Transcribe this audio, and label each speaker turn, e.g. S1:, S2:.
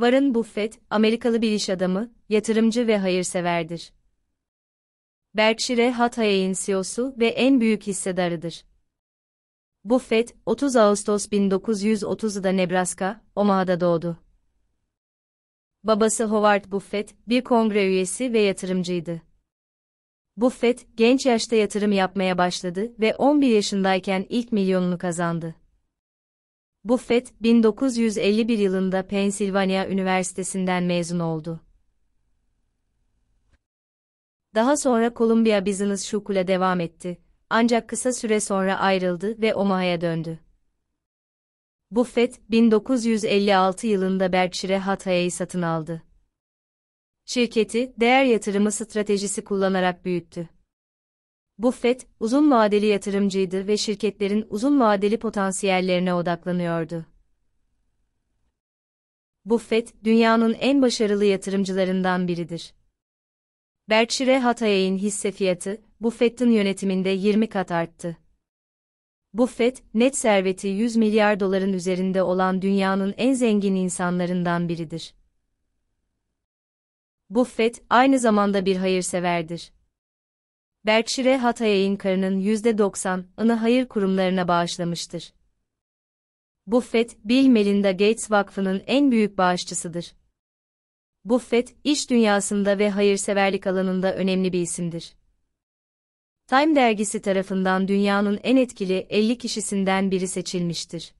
S1: Warren Buffett, Amerikalı bir iş adamı, yatırımcı ve hayırseverdir. Berkshire Hathaway'in CEO'su ve en büyük hissedarıdır. Buffett, 30 Ağustos 1930'da Nebraska, Omaha'da doğdu. Babası Howard Buffett, bir kongre üyesi ve yatırımcıydı. Buffett, genç yaşta yatırım yapmaya başladı ve 11 yaşındayken ilk milyonunu kazandı. Buffett, 1951 yılında Pensilvanya Üniversitesi'nden mezun oldu. Daha sonra Columbia Business School'a devam etti. Ancak kısa süre sonra ayrıldı ve Omaha'ya döndü. Buffett, 1956 yılında Berkshire Hathaway'i satın aldı. Şirketi, değer yatırımı stratejisi kullanarak büyüttü. Buffett, uzun vadeli yatırımcıydı ve şirketlerin uzun vadeli potansiyellerine odaklanıyordu. Buffett, dünyanın en başarılı yatırımcılarından biridir. Berkshire Hathaway'in hisse fiyatı, Buffett'in yönetiminde 20 kat arttı. Buffett, net serveti 100 milyar doların üzerinde olan dünyanın en zengin insanlarından biridir. Buffett, aynı zamanda bir hayırseverdir. Berkşire Hatay'a inkarının %90'ını hayır kurumlarına bağışlamıştır. Buffett, Bill Melinda Gates Vakfı'nın en büyük bağışçısıdır. Buffett, iş dünyasında ve hayırseverlik alanında önemli bir isimdir. Time dergisi tarafından dünyanın en etkili 50 kişisinden biri seçilmiştir.